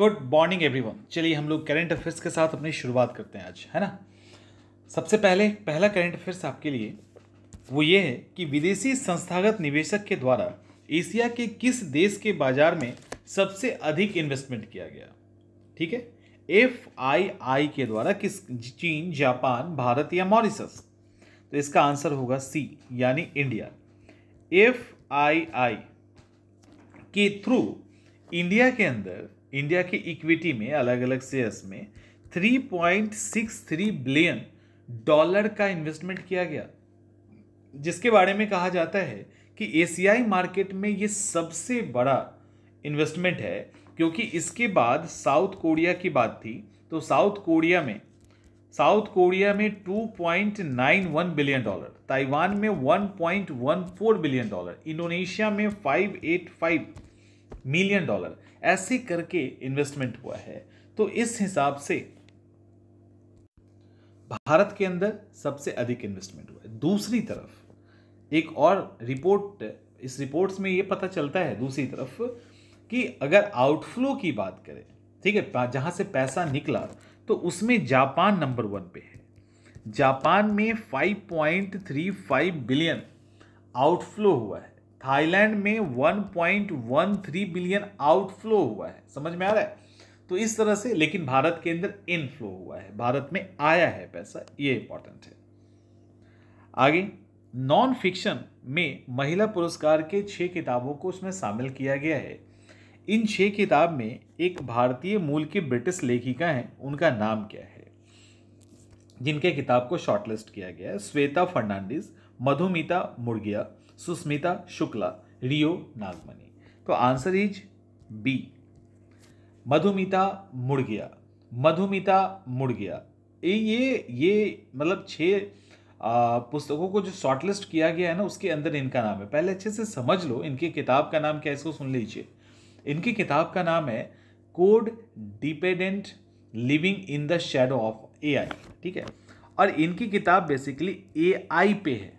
good morning everyone चलिए हम लोग करेंट अफेयर्स के साथ अपनी शुरुआत करते हैं आज है ना सबसे पहले पहला करेंट अफेयर्स आपके लिए वो ये है कि विदेशी संस्थागत निवेशक के द्वारा एशिया के किस देश के बाजार में सबसे अधिक इन्वेस्टमेंट किया गया ठीक है एफ आई आई के द्वारा किस चीन जापान भारत या मॉरिसस तो इसका आंसर होगा सी यानी इंडिया एफ आई आई के थ्रू इंडिया के अंदर इंडिया की इक्विटी में अलग अलग शेयर्स में 3.63 बिलियन डॉलर का इन्वेस्टमेंट किया गया जिसके बारे में कहा जाता है कि एशियाई मार्केट में ये सबसे बड़ा इन्वेस्टमेंट है क्योंकि इसके बाद साउथ कोरिया की बात थी तो साउथ कोरिया में साउथ कोरिया में 2.91 बिलियन डॉलर ताइवान में 1.14 बिलियन डॉलर इंडोनेशिया में 585 मिलियन डॉलर ऐसे करके इन्वेस्टमेंट हुआ है तो इस हिसाब से भारत के अंदर सबसे अधिक इन्वेस्टमेंट हुआ है दूसरी तरफ एक और रिपोर्ट इस रिपोर्ट्स में ये पता चलता है दूसरी तरफ कि अगर आउटफ्लो की बात करें ठीक है जहां से पैसा निकला तो उसमें जापान नंबर वन पे है जापान में 5.35 बिलियन आउटफ्लो हुआ है थाईलैंड में 1.13 बिलियन आउटफ्लो हुआ है समझ में आ रहा है तो इस तरह से लेकिन भारत के अंदर इनफ्लो हुआ है भारत में आया है पैसा ये इंपॉर्टेंट है आगे नॉन फिक्शन में महिला पुरस्कार के छह किताबों को उसमें शामिल किया गया है इन छः किताब में एक भारतीय मूल की ब्रिटिश लेखिका हैं उनका नाम क्या है जिनके किताब को शॉर्टलिस्ट किया गया है श्वेता फर्नांडिस मधुमिता मुर्गिया सुस्मिता शुक्ला रियो नागमनी तो answer is B Madhumita Mudgiya Madhumita Mudgiya ये ये मतलब छः पुस्तकों को जो शॉर्टलिस्ट किया गया है ना उसके अंदर इनका नाम है पहले अच्छे से समझ लो इनकी किताब का नाम क्या है इसको सुन लीजिए इनकी किताब का नाम है code dependent living in the shadow of A ठीक है और इनकी किताब बेसिकली ए पे है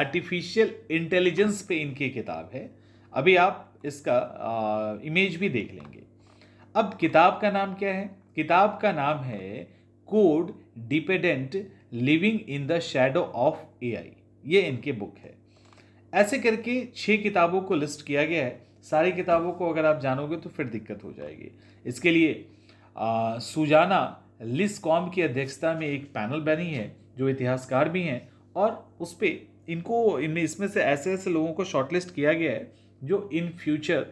आर्टिफिशियल इंटेलिजेंस पे इनकी किताब है अभी आप इसका आ, इमेज भी देख लेंगे अब किताब का नाम क्या है किताब का नाम है code dependent living in the shadow of AI ये इनके बुक है ऐसे करके छः किताबों को लिस्ट किया गया है सारी किताबों को अगर आप जानोगे तो फिर दिक्कत हो जाएगी इसके लिए आ, सुजाना कॉम की अध्यक्षता में एक पैनल बनी है जो इतिहासकार भी हैं और उस पर इनको इनमें इसमें से ऐसे ऐसे लोगों को शॉर्टलिस्ट किया गया है जो इन फ्यूचर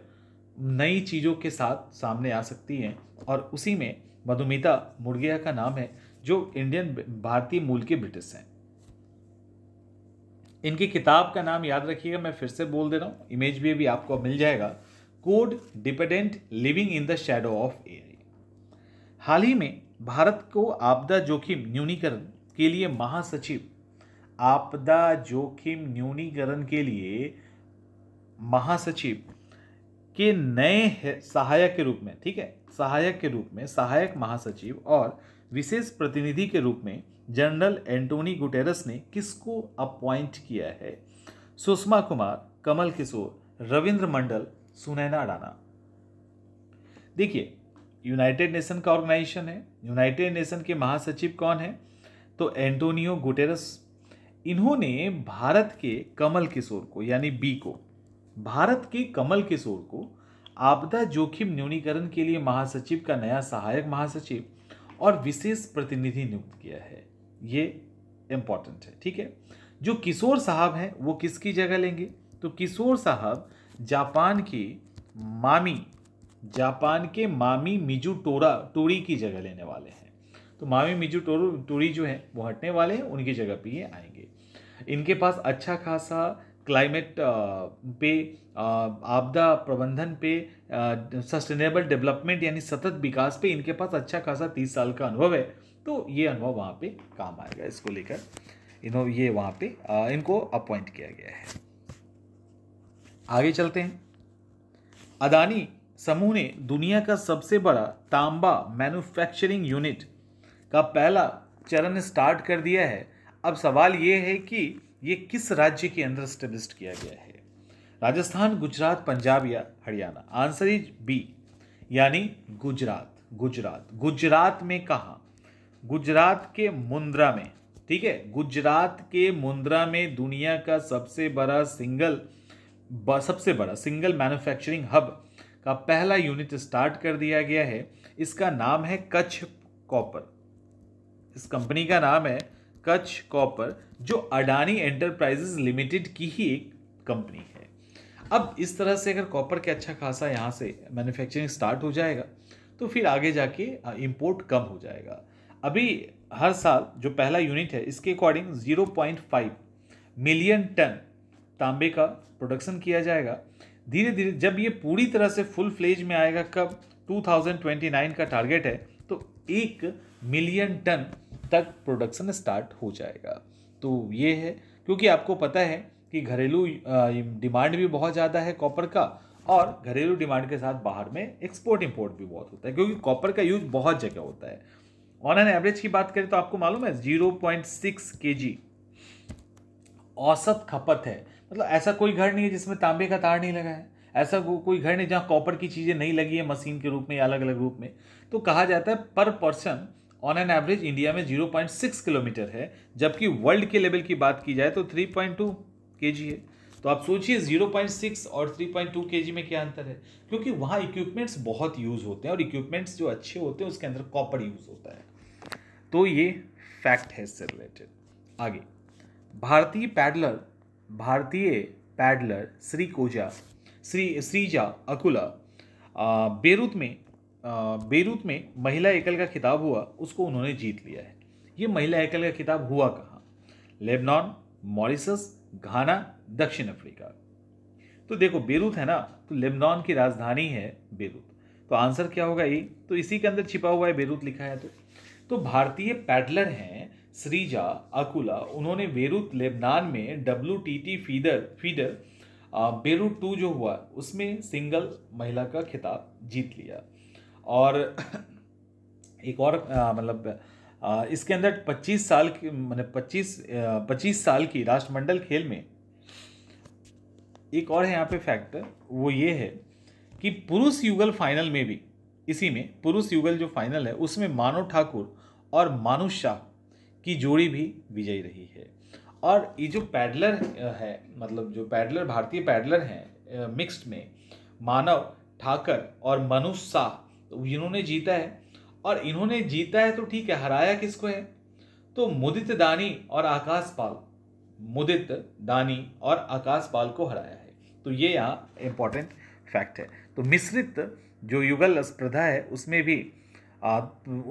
नई चीज़ों के साथ सामने आ सकती हैं और उसी में मधुमिता मुर्गिया का नाम है जो इंडियन भारतीय मूल के ब्रिटिश हैं इनकी किताब का नाम याद रखिएगा मैं फिर से बोल दे रहा हूँ इमेज भी अभी आपको मिल जाएगा code dependent living in the shadow of A हाल ही में भारत को आपदा जोखिम न्यूनीकरण के लिए महासचिव आपदा जोखिम न्यूनीकरण के लिए महासचिव के नए सहायक के रूप में ठीक है सहायक के रूप में सहायक महासचिव और विशेष प्रतिनिधि के रूप में जनरल एंटोनी गुटेरस ने किसको अपॉइंट किया है सुषमा कुमार कमल किशोर रविंद्र मंडल सुनैना डाना देखिए यूनाइटेड नेशन का ऑर्गेनाइजेशन है यूनाइटेड नेशन के महासचिव कौन है तो एंटोनियो गुटेरस इन्होंने भारत के कमल किशोर को यानी बी को भारत के कमल किशोर को आपदा जोखिम न्यूनीकरण के लिए महासचिव का नया सहायक महासचिव और विशेष प्रतिनिधि नियुक्त किया है ये इम्पॉर्टेंट है ठीक है जो किशोर साहब हैं वो किसकी जगह लेंगे तो किशोर साहब जापान की मामी जापान के मामी मिजू टोरा टोरी की जगह लेने वाले हैं तो मामी मिजू टोरू टोरी जो है वो हटने वाले हैं उनकी जगह पे ये आएंगे इनके पास अच्छा खासा क्लाइमेट पे आपदा प्रबंधन पे सस्टेनेबल डेवलपमेंट यानी सतत विकास पे इनके पास अच्छा खासा तीस साल का अनुभव है तो ये अनुभव वहाँ पे काम आएगा इसको लेकर इन्हों ये वहाँ पे इनको अपॉइंट किया गया है आगे चलते हैं अदानी समूह ने दुनिया का सबसे बड़ा तांबा मैन्युफैक्चरिंग यूनिट का पहला चरण स्टार्ट कर दिया है अब सवाल ये है कि ये किस राज्य के अंदर स्टेब्लिस्ट किया गया है राजस्थान गुजरात पंजाब या हरियाणा आंसर इज बी यानी गुजरात गुजरात गुजरात में कहा गुजरात के मुंद्रा में ठीक है गुजरात के मुंद्रा में दुनिया का सबसे बड़ा सिंगल सबसे बड़ा सिंगल मैन्युफैक्चरिंग हब का पहला यूनिट स्टार्ट कर दिया गया है इसका नाम है कच्छ कॉपर इस कंपनी का नाम है कच्छ कॉपर जो अडानी एंटरप्राइजेज लिमिटेड की ही एक कंपनी है अब इस तरह से अगर कॉपर के अच्छा खासा यहाँ से मैन्युफैक्चरिंग स्टार्ट हो जाएगा तो फिर आगे जाके इम्पोर्ट कम हो जाएगा अभी हर साल जो पहला यूनिट है इसके अकॉर्डिंग 0.5 मिलियन टन तांबे का प्रोडक्शन किया जाएगा धीरे धीरे जब ये पूरी तरह से फुल फ्लेज में आएगा कब 2029 का टारगेट है तो एक मिलियन टन तक प्रोडक्शन स्टार्ट हो जाएगा तो ये है क्योंकि आपको पता है कि घरेलू डिमांड भी बहुत ज़्यादा है कॉपर का और घरेलू डिमांड के साथ बाहर में एक्सपोर्ट इम्पोर्ट भी बहुत होता है क्योंकि कॉपर का यूज़ बहुत जगह होता है ऑन एन एवरेज की बात करें तो आपको मालूम है जीरो पॉइंट सिक्स के जी औसत खपत है मतलब ऐसा कोई घर नहीं है जिसमें तांबे का तार नहीं लगा है ऐसा को, कोई घर नहीं जहाँ कॉपर की चीज़ें नहीं लगी है मशीन के रूप में या अलग अलग रूप में तो कहा जाता है पर person on an average India में 0.6 किलोमीटर है जबकि वर्ल्ड के लेवल की बात की जाए तो 3.2 जी है तो आप सोचिए 0.6 और 3.2 जी में क्या अंतर है क्योंकि वहाँ इक्विपमेंट्स बहुत यूज़ होते हैं और इक्विपमेंट्स जो अच्छे होते हैं उसके अंदर कॉपर यूज़ होता है तो ये फैक्ट है इससे रिलेटेड आगे भारतीय पैडलर भारतीय पैडलर श्री कोजा श्री श्रीजा अकुला बेरूत में बेरूत में महिला एकल का खिताब हुआ उसको उन्होंने जीत लिया है ये महिला एकल का खिताब हुआ कहाँ लेबनान मॉरिसस घाना दक्षिण अफ्रीका तो देखो बेरूत है ना तो लेबनान की राजधानी है बेरूत तो आंसर क्या होगा ये तो इसी के अंदर छिपा हुआ है बेरूत लिखा है तो तो भारतीय पैडलर हैं श्रीजा अकुला उन्होंने बेरूत लेबनान में W T T feeder feeder Beirut two जो हुआ उसमें सिंगल महिला का खिताब जीत लिया और एक और मतलब इसके अंदर 25 साल की मतलब 25 25 साल की राष्ट्रमंडल खेल में एक और है यहाँ पे फैक्टर वो ये है कि पुरुष युगल फाइनल में भी इसी में पुरुष युगल जो फाइनल है उसमें मानव ठाकुर और मानु शाह की जोड़ी भी विजयी रही है और ये जो पैडलर है मतलब जो पैडलर भारतीय पैडलर हैं मिक्स्ड में मानव ठाकर और मनुष शाह इन्होंने जीता है और इन्होंने जीता है तो ठीक है हराया किसको है तो मुदित दानी और आकाश पाल मुदित दानी और आकाश पाल को हराया है तो ये यहाँ इम्पॉर्टेंट फैक्ट है तो मिश्रित जो युगल स्पर्धा है उसमें भी आ,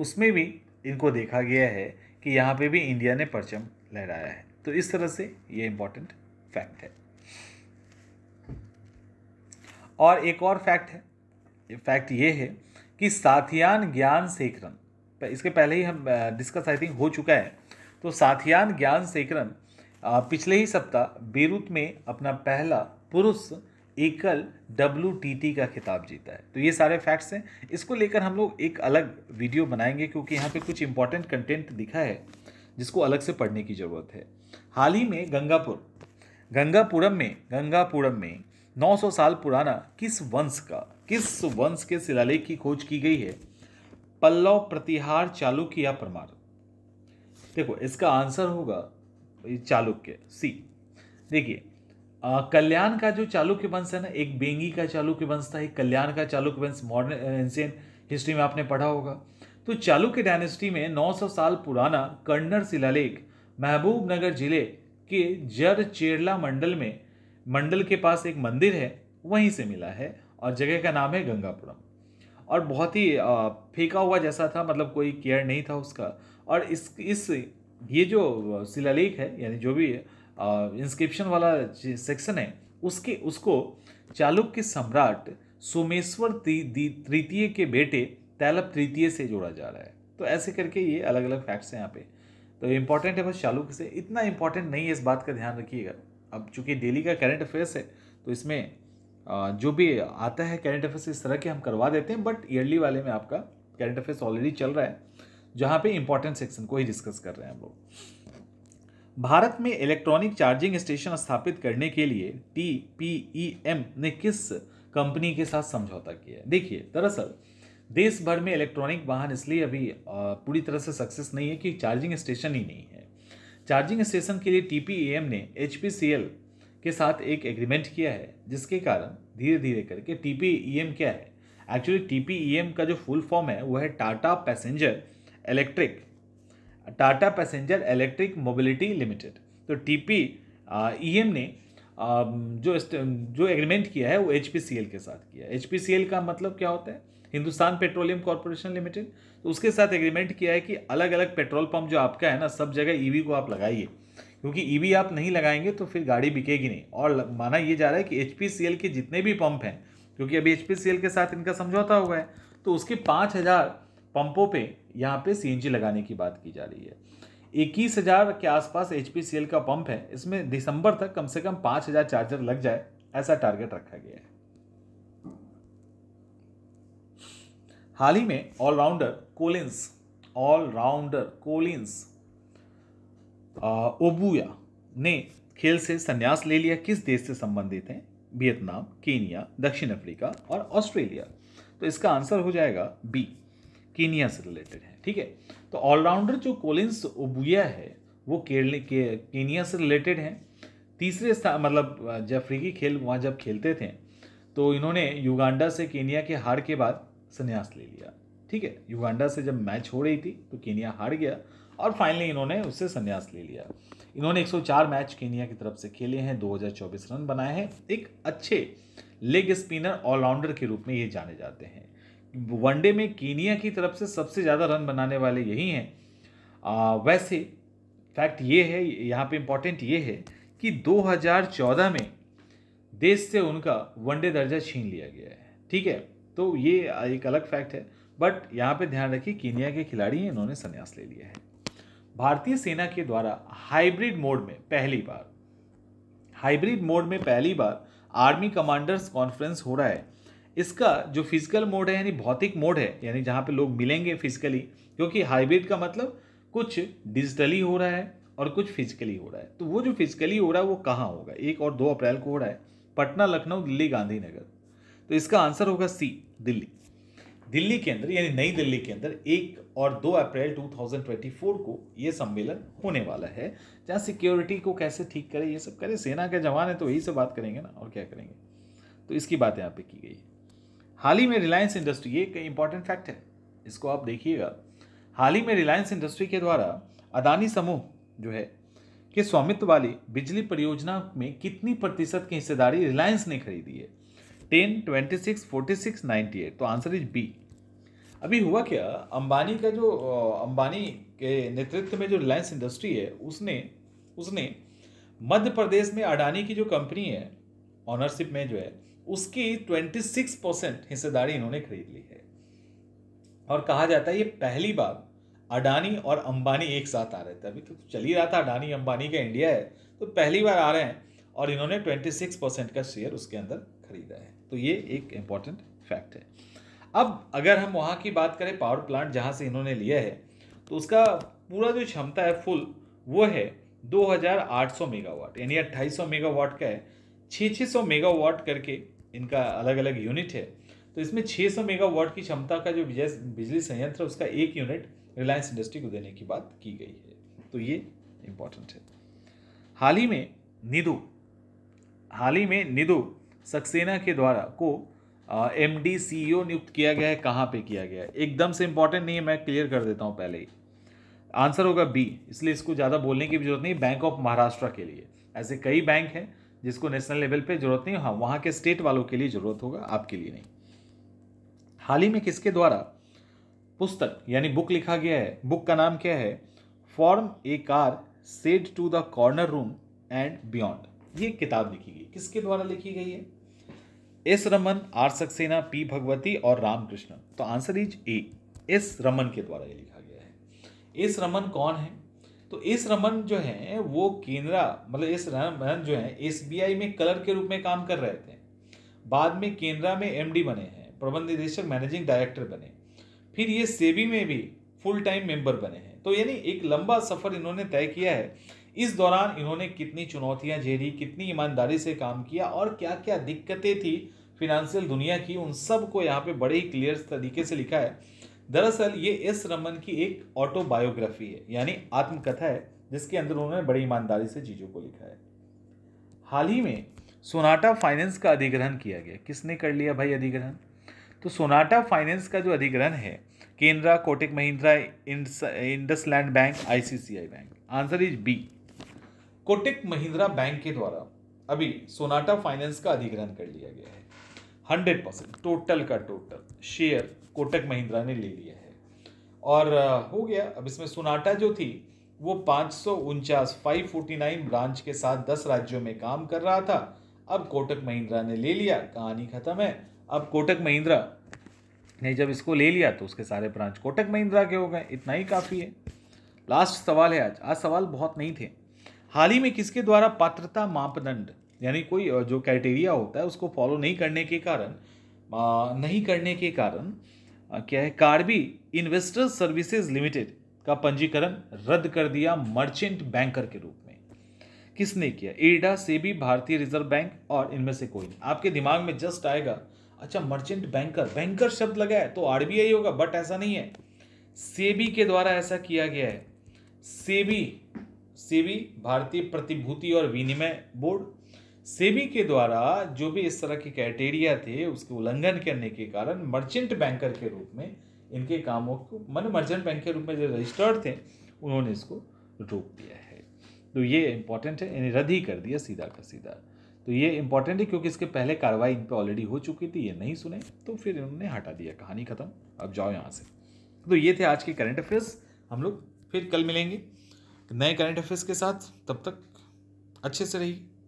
उसमें भी इनको देखा गया है कि यहाँ पे भी इंडिया ने परचम लहराया है तो इस तरह से ये इम्पॉर्टेंट फैक्ट है और एक और फैक्ट है फैक्ट ये है कि साथियान ज्ञान सेकरन इसके पहले ही हम डिस्कस आई थिंक हो चुका है तो साथियान ज्ञान सेकरन पिछले ही सप्ताह बेरूत में अपना पहला पुरुष एकल डब्ल्यू का खिताब जीता है तो ये सारे फैक्ट्स हैं इसको लेकर हम लोग एक अलग वीडियो बनाएंगे क्योंकि यहाँ पे कुछ इंपॉर्टेंट कंटेंट दिखा है जिसको अलग से पढ़ने की ज़रूरत है हाल ही में गंगापुर गंगापुरम में गंगापुरम में 900 साल पुराना किस वंश का किस वंश के शिलालेख की खोज की गई है पल्लव प्रतिहार चालुक्य या परमार देखो इसका आंसर होगा चालुक्य सी देखिए कल्याण का जो चालुक्य वंश है ना एक बेंगी का चालुक्य वंश था एक कल्याण का चालुक्य वंश मॉडर्न एंशियन हिस्ट्री में आपने पढ़ा होगा तो चालुक्य डायनेस्टी में 900 साल पुराना कन्नर शिलालेख नगर जिले के जर चेरला मंडल में मंडल के पास एक मंदिर है वहीं से मिला है और जगह का नाम है गंगापुरम और बहुत ही फेंका हुआ जैसा था मतलब कोई केयर नहीं था उसका और इस इस ये जो शिलालेख है यानी जो भी इंस्क्रिप्शन वाला सेक्शन है उसके उसको चालुक्य सम्राट सोमेश्वर तृतीय के बेटे तैलब तृतीय से जोड़ा जा रहा है तो ऐसे करके ये अलग अलग फैक्ट्स हैं यहाँ पे तो इम्पॉर्टेंट है बस चालुक्य से इतना इम्पॉर्टेंट नहीं है इस बात का ध्यान रखिएगा अब चूंकि डेली का करंट अफेयर्स है तो इसमें जो भी आता है करेंट अफेयर्स इस तरह के हम करवा देते हैं बट ईयरली वाले में आपका करेंट अफेयर्स ऑलरेडी चल रहा है जहाँ पे इंपॉर्टेंट सेक्शन को ही डिस्कस कर रहे हैं हम लोग भारत में इलेक्ट्रॉनिक चार्जिंग स्टेशन स्थापित करने के लिए टी पी ई एम ने किस कंपनी के साथ समझौता किया है देखिए दरअसल देश भर में इलेक्ट्रॉनिक वाहन इसलिए अभी पूरी तरह से सक्सेस नहीं है कि चार्जिंग स्टेशन ही नहीं है चार्जिंग स्टेशन के लिए टी पी ई एम ने एच पी सी एल के साथ एक एग्रीमेंट किया है जिसके कारण धीरे धीरे करके टी पी ई एम क्या है actually T P E M का जो फुल फॉर्म है वो है Tata passenger electric Tata passenger electric mobility limited तो टी पी ई एम ने जो जो एग्रीमेंट किया है वो एच पी सी एल के साथ किया है एच पी सी एल का मतलब क्या होता है हिंदुस्तान पेट्रोलियम कॉरपोरेशन लिमिटेड तो उसके साथ एग्रीमेंट किया है कि अलग अलग पेट्रोल पंप जो आपका है ना सब जगह ईवी e को आप लगाइए क्योंकि ईवी e आप नहीं लगाएंगे तो फिर गाड़ी बिकेगी नहीं और माना ये जा रहा है कि एच के जितने भी पंप हैं क्योंकि अभी एच के साथ इनका समझौता हुआ है तो उसके पाँच पंपों पर यहाँ पर सी लगाने की बात की जा रही है इक्कीस हज़ार के आसपास एच का पंप है इसमें दिसंबर तक कम से कम पाँच हज़ार चार्जर लग जाए ऐसा टारगेट रखा गया है हाल ही में allrounder Collins allrounder Collins Obuya ने खेल से संन्यास ले लिया किस देश से संबंधित हैं वियतनाम केनिया दक्षिण अफ्रीका और ऑस्ट्रेलिया तो इसका आंसर हो जाएगा बी केनिया से रिलेटेड है ठीक है तो ऑलराउंडर जो कोलिंस ओबुया है वो केरल के केनिया से रिलेटेड हैं तीसरे स्थान मतलब अफ्रीकी खेल वहाँ जब खेलते थे तो इन्होंने युगांडा से केनिया के हार के बाद संन्यास ले लिया ठीक है युगांडा से जब मैच हो रही थी तो केनिया हार गया और फाइनली इन्होंने उससे संन्यास ले लिया इन्होंने 104 मैच केनिया की तरफ से खेले हैं 2024 रन बनाए हैं एक अच्छे लेग स्पिनर ऑलराउंडर के रूप में ये जाने जाते हैं वनडे में केनिया की तरफ से सबसे ज़्यादा रन बनाने वाले यही हैं वैसे फैक्ट ये है यहाँ पे इम्पॉर्टेंट ये है कि 2014 में देश से उनका वनडे दर्जा छीन लिया गया है ठीक है तो ये एक अलग फैक्ट है बट यहाँ पे ध्यान रखिए कीनिया के खिलाड़ी इन्होंने संन्यास ले लिया है भारतीय सेना के द्वारा हाइब्रिड मोड में पहली बार हाइब्रिड मोड में पहली बार आर्मी कमांडर्स कॉन्फ्रेंस हो रहा है इसका जो फिजिकल मोड है यानी भौतिक मोड है यानी जहाँ पे लोग मिलेंगे फिजिकली क्योंकि हाइब्रिड का मतलब कुछ डिजिटली हो रहा है और कुछ फिजिकली हो रहा है तो वो जो फिजिकली हो रहा है वो कहाँ होगा एक और दो अप्रैल को हो रहा है पटना लखनऊ दिल्ली गांधीनगर तो इसका आंसर होगा सी दिल्ली दिल्ली के अंदर यानी नई दिल्ली के अंदर एक और दो अप्रैल 2024 को ये सम्मेलन होने वाला है जहाँ सिक्योरिटी को कैसे ठीक करें ये सब करें सेना के जवान है तो यही से बात करेंगे ना और क्या करेंगे तो इसकी बात यहाँ पे की गई है हाल ही में रिलायंस इंडस्ट्री ये एक इंपॉर्टेंट फैक्ट है इसको आप देखिएगा हाल ही में रिलायंस इंडस्ट्री के द्वारा अदानी समूह जो है के स्वामित्व वाली बिजली परियोजना में कितनी प्रतिशत की हिस्सेदारी रिलायंस ने खरीदी है ten twenty six forty six ninety eight तो आंसर इज बी अभी हुआ क्या अंबानी का जो अंबानी के नेतृत्व में जो रिलायंस इंडस्ट्री है उसने उसने मध्य प्रदेश में अडानी की जो कंपनी है ऑनरशिप में जो है उसकी ट्वेंटी सिक्स परसेंट हिस्सेदारी इन्होंने खरीद ली है और कहा जाता है ये पहली बार अडानी और अंबानी एक साथ आ रहे थे अभी तो चल ही रहा था अडानी अंबानी का इंडिया है तो पहली बार आ रहे हैं और इन्होंने ट्वेंटी सिक्स परसेंट का शेयर उसके अंदर खरीदा है तो ये एक इम्पॉर्टेंट फैक्ट है अब अगर हम वहाँ की बात करें पावर प्लांट जहाँ से इन्होंने लिया है तो उसका पूरा जो क्षमता है फुल वो है 2800 मेगावाट यानी 2800 मेगावाट का है सौ मेगावाट करके इनका अलग अलग यूनिट है तो इसमें 600 मेगावाट की क्षमता का जो बिजली संयंत्र उसका एक यूनिट रिलायंस इंडस्ट्री को देने की बात की गई है तो ये इम्पॉर्टेंट है हाल ही में निधु हाल ही में निधु सक्सेना के द्वारा को एम डी सी ओ नियुक्त किया गया है कहाँ पे किया गया है एकदम से इंपॉर्टेंट नहीं है मैं क्लियर कर देता हूँ पहले ही आंसर होगा बी इसलिए इसको ज़्यादा बोलने की जरूरत नहीं बैंक ऑफ महाराष्ट्र के लिए ऐसे कई बैंक हैं जिसको नेशनल लेवल पे जरूरत नहीं हाँ वहाँ के स्टेट वालों के लिए जरूरत होगा आपके लिए नहीं हाल ही में किसके द्वारा पुस्तक यानी बुक लिखा गया है बुक का नाम क्या है from a car shed to the corner room and beyond ये किताब लिखी गई किसके द्वारा लिखी गई है S Raman R Saxena P Bhagwati और रामकृष्ण तो answer is A S Raman के द्वारा ये लिखा गया है एस रमन कौन है तो एस रमन जो है वो केनरा मतलब एस रमन जो है एस में कलर के रूप में काम कर रहे थे बाद में केनरा में एम बने हैं प्रबंध निदेशक मैनेजिंग डायरेक्टर बने फिर ये सेबी में भी फुल टाइम मेंबर बने हैं तो यानी एक लंबा सफ़र इन्होंने तय किया है इस दौरान इन्होंने कितनी चुनौतियां झेली कितनी ईमानदारी से काम किया और क्या क्या दिक्कतें थी फिनंशियल दुनिया की उन सब को यहाँ पे बड़े ही क्लियर तरीके से लिखा है दरअसल ये एस रमन की एक ऑटोबायोग्राफी है यानी आत्मकथा है जिसके अंदर उन्होंने बड़ी ईमानदारी से चीज़ों को लिखा है हाल ही में सोनाटा फाइनेंस का अधिग्रहण किया गया किसने कर लिया भाई अधिग्रहण तो सोनाटा फाइनेंस का जो अधिग्रहण है Canara Kotak Mahindra IndusInd bank ICICI bank answer is B Kotak Mahindra bank के द्वारा अभी सोनाटा फाइनेंस का अधिग्रहण कर लिया गया है हंड्रेड परसेंट टोटल का टोटल शेयर कोटक महिंद्रा ने ले लिया है और हो गया अब इसमें सोनाटा जो थी वो पाँच सौ उनचास फाइव फोर्टी नाइन ब्रांच के साथ दस राज्यों में काम कर रहा था अब कोटक महिंद्रा ने ले लिया कहानी ख़त्म है अब कोटक महिंद्रा ने जब इसको ले लिया तो उसके सारे ब्रांच कोटक महिंद्रा के हो गए इतना ही काफ़ी है लास्ट सवाल है आज आज सवाल बहुत नहीं थे हाल ही में किसके द्वारा पात्रता मापदंड यानी कोई जो क्राइटेरिया होता है उसको फॉलो नहीं करने के कारण नहीं करने के कारण क्या है कार्बी इन्वेस्टर्स सर्विसेज लिमिटेड का पंजीकरण रद्द कर दिया मर्चेंट बैंकर के रूप में किसने किया एडा से भी भारतीय रिजर्व बैंक और इनमें से कोई नहीं आपके दिमाग में जस्ट आएगा अच्छा मर्चेंट बैंकर बैंकर शब्द लगा है तो आर होगा बट ऐसा नहीं है सेबी के द्वारा ऐसा किया गया है सेबी सेबी भारतीय प्रतिभूति और विनिमय बोर्ड सेबी के द्वारा जो भी इस तरह के क्राइटेरिया थे उसके उल्लंघन करने के कारण मर्चेंट बैंकर के रूप में इनके कामों को मन मर्चेंट बैंक के रूप में जो रजिस्टर्ड थे उन्होंने इसको रोक दिया है तो ये इम्पोर्टेंट है यानी रद्द ही कर दिया सीधा का सीधा तो ये इम्पोर्टेंट है क्योंकि इसके पहले कार्रवाई इन पर ऑलरेडी हो चुकी थी ये नहीं सुने तो फिर इन्होंने हटा दिया कहानी खत्म अब जाओ यहाँ से तो ये थे आज के करंट अफेयर्स हम लोग फिर कल मिलेंगे नए करंट अफेयर्स के साथ तब तक अच्छे से रहिए